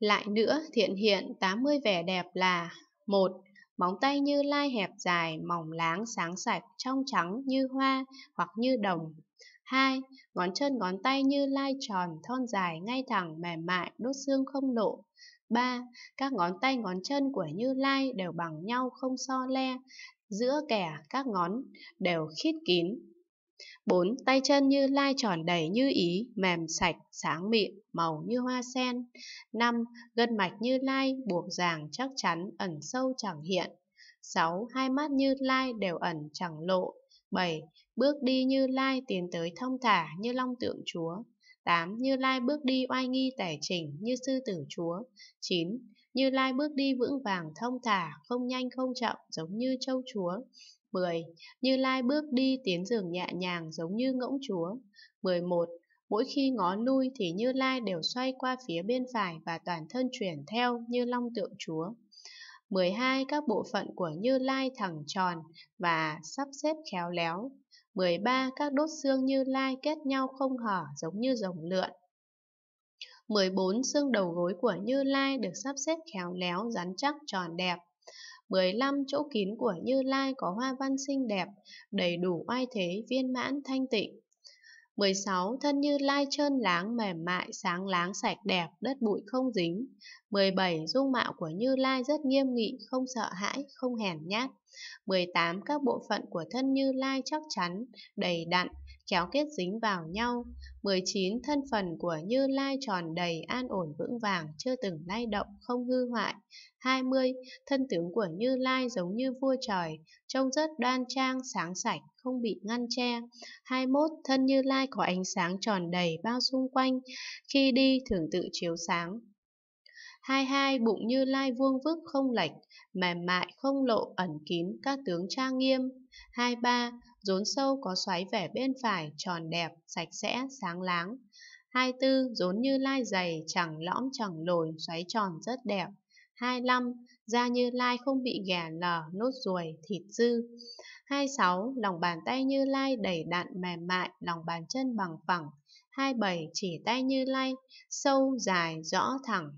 Lại nữa thiện hiện 80 vẻ đẹp là một Móng tay như lai hẹp dài, mỏng láng, sáng sạch, trong trắng như hoa hoặc như đồng. 2. Ngón chân ngón tay như lai tròn, thon dài, ngay thẳng, mềm mại, đốt xương không lộ. 3. Các ngón tay ngón chân của Như Lai đều bằng nhau không so le, giữa kẻ các ngón đều khít kín. Bốn tay chân như lai tròn đầy như ý, mềm sạch, sáng mịn, màu như hoa sen. Năm gân mạch như lai, buộc ràng chắc chắn, ẩn sâu chẳng hiện. Sáu hai mắt như lai đều ẩn chẳng lộ. Bảy Bước đi như lai tiến tới thông thả như long tượng chúa. 8. Như Lai bước đi oai nghi tẻ chỉnh như sư tử chúa. 9. Như Lai bước đi vững vàng thông thả, không nhanh không chậm giống như châu chúa. 10. Như Lai bước đi tiến giường nhẹ nhàng giống như ngỗng chúa. 11. Mỗi khi ngó lui thì Như Lai đều xoay qua phía bên phải và toàn thân chuyển theo như long tượng chúa. 12. Các bộ phận của Như Lai thẳng tròn và sắp xếp khéo léo. 13. Các đốt xương Như Lai kết nhau không hở giống như rồng lượn. 14. Xương đầu gối của Như Lai được sắp xếp khéo léo, rắn chắc, tròn đẹp. 15 chỗ kín của Như Lai có hoa văn xinh đẹp, đầy đủ oai thế viên mãn thanh tịnh. 16. Thân Như Lai trơn láng mềm mại, sáng láng sạch đẹp, đất bụi không dính. 17. Dung mạo của Như Lai rất nghiêm nghị, không sợ hãi, không hèn nhát. 18 các bộ phận của thân Như Lai chắc chắn, đầy đặn, kéo kết dính vào nhau. 19 thân phần của Như Lai tròn đầy, an ổn vững vàng, chưa từng lay động, không hư hoại. 20. Thân tướng của Như Lai giống như vua trời, trông rất đoan trang, sáng sạch, không bị ngăn che. 21. Thân Như Lai có ánh sáng tròn đầy bao xung quanh, khi đi thường tự chiếu sáng, hai hai bụng như lai vuông vức không lệch, mềm mại không lộ ẩn kín các tướng trang nghiêm. Hai ba, rốn sâu có xoáy vẻ bên phải, tròn đẹp, sạch sẽ, sáng láng. Hai tư, rốn như lai dày, chẳng lõm chẳng lồi, xoáy tròn rất đẹp. Hai năm, da như lai không bị ghẻ lở, nốt ruồi, thịt dư. Hai sáu, lòng bàn tay như lai đầy đặn mềm mại, lòng bàn chân bằng phẳng. Hai bảy, chỉ tay như lai, sâu, dài, rõ, thẳng,